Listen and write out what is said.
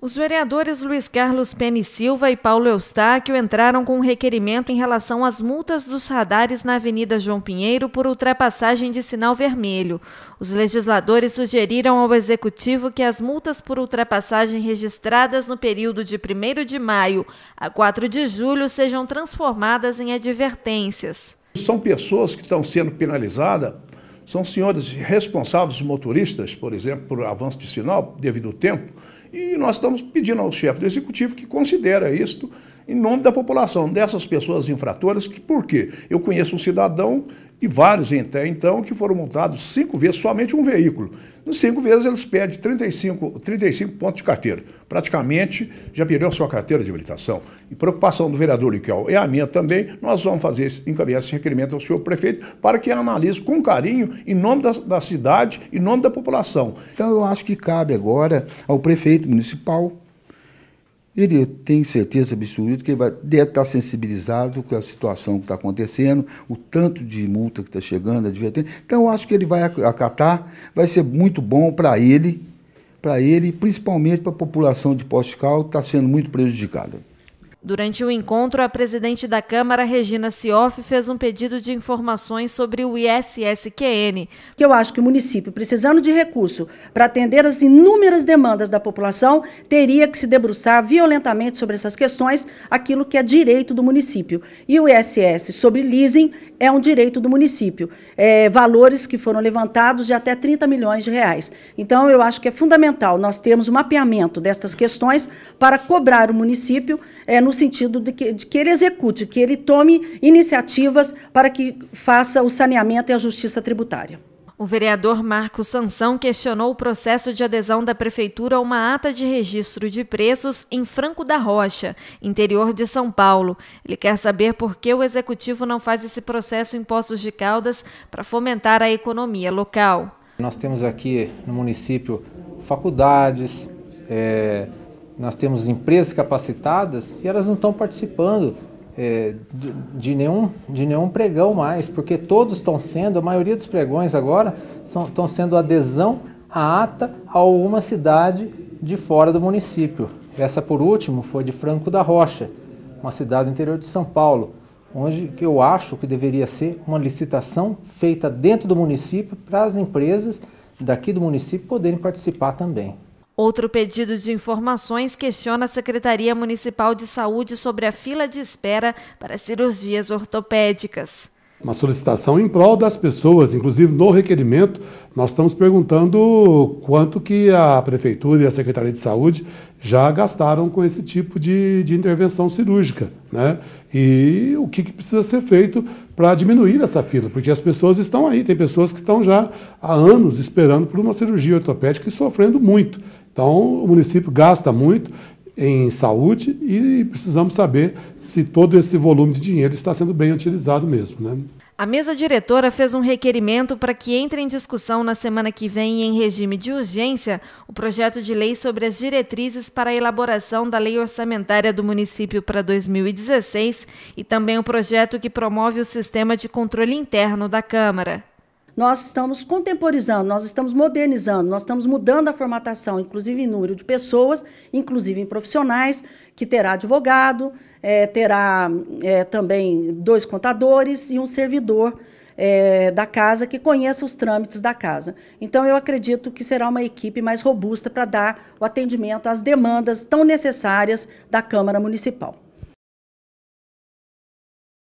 Os vereadores Luiz Carlos Pene Silva e Paulo Eustáquio entraram com um requerimento em relação às multas dos radares na Avenida João Pinheiro por ultrapassagem de sinal vermelho. Os legisladores sugeriram ao Executivo que as multas por ultrapassagem registradas no período de 1 de maio a 4 de julho sejam transformadas em advertências. São pessoas que estão sendo penalizadas são senhores responsáveis, motoristas, por exemplo, por avanço de sinal devido ao tempo, e nós estamos pedindo ao chefe do executivo que considere isto em nome da população, dessas pessoas infratoras, que por quê? Eu conheço um cidadão e vários até então que foram multados cinco vezes, somente um veículo. nos cinco vezes eles pedem 35, 35 pontos de carteira. Praticamente já perdeu a sua carteira de habilitação. E preocupação do vereador Liquel é a minha também. Nós vamos fazer esse, encaminhar esse requerimento ao senhor prefeito para que analise com carinho, em nome da, da cidade, em nome da população. Então eu acho que cabe agora ao prefeito prefeito municipal, ele tem certeza absoluta que ele vai, deve estar sensibilizado com a situação que está acontecendo, o tanto de multa que está chegando, Então, eu acho que ele vai acatar, vai ser muito bom para ele, para ele, principalmente para a população de Posto Cal, que está sendo muito prejudicada. Durante o encontro, a presidente da Câmara, Regina Sioff, fez um pedido de informações sobre o ISSQN. Que eu acho que o município, precisando de recurso para atender as inúmeras demandas da população, teria que se debruçar violentamente sobre essas questões, aquilo que é direito do município. E o ISS sobre leasing é um direito do município. É, valores que foram levantados de até 30 milhões de reais. Então, eu acho que é fundamental nós termos o um mapeamento destas questões para cobrar o município é, no sentido de que, de que ele execute, que ele tome iniciativas para que faça o saneamento e a justiça tributária. O vereador Marcos Sansão questionou o processo de adesão da prefeitura a uma ata de registro de preços em Franco da Rocha, interior de São Paulo. Ele quer saber por que o executivo não faz esse processo em Poços de Caldas para fomentar a economia local. Nós temos aqui no município faculdades, é, nós temos empresas capacitadas e elas não estão participando é, de, nenhum, de nenhum pregão mais, porque todos estão sendo, a maioria dos pregões agora estão sendo adesão à ata a alguma cidade de fora do município. Essa, por último, foi de Franco da Rocha, uma cidade do interior de São Paulo, onde eu acho que deveria ser uma licitação feita dentro do município para as empresas daqui do município poderem participar também. Outro pedido de informações questiona a Secretaria Municipal de Saúde sobre a fila de espera para cirurgias ortopédicas uma solicitação em prol das pessoas, inclusive no requerimento, nós estamos perguntando quanto que a Prefeitura e a Secretaria de Saúde já gastaram com esse tipo de, de intervenção cirúrgica, né? E o que, que precisa ser feito para diminuir essa fila, porque as pessoas estão aí, tem pessoas que estão já há anos esperando por uma cirurgia ortopédica e sofrendo muito. Então, o município gasta muito em saúde e precisamos saber se todo esse volume de dinheiro está sendo bem utilizado mesmo. Né? A mesa diretora fez um requerimento para que entre em discussão na semana que vem, em regime de urgência, o projeto de lei sobre as diretrizes para a elaboração da lei orçamentária do município para 2016 e também o projeto que promove o sistema de controle interno da Câmara nós estamos contemporizando, nós estamos modernizando, nós estamos mudando a formatação, inclusive em número de pessoas, inclusive em profissionais, que terá advogado, é, terá é, também dois contadores e um servidor é, da casa que conheça os trâmites da casa. Então, eu acredito que será uma equipe mais robusta para dar o atendimento às demandas tão necessárias da Câmara Municipal.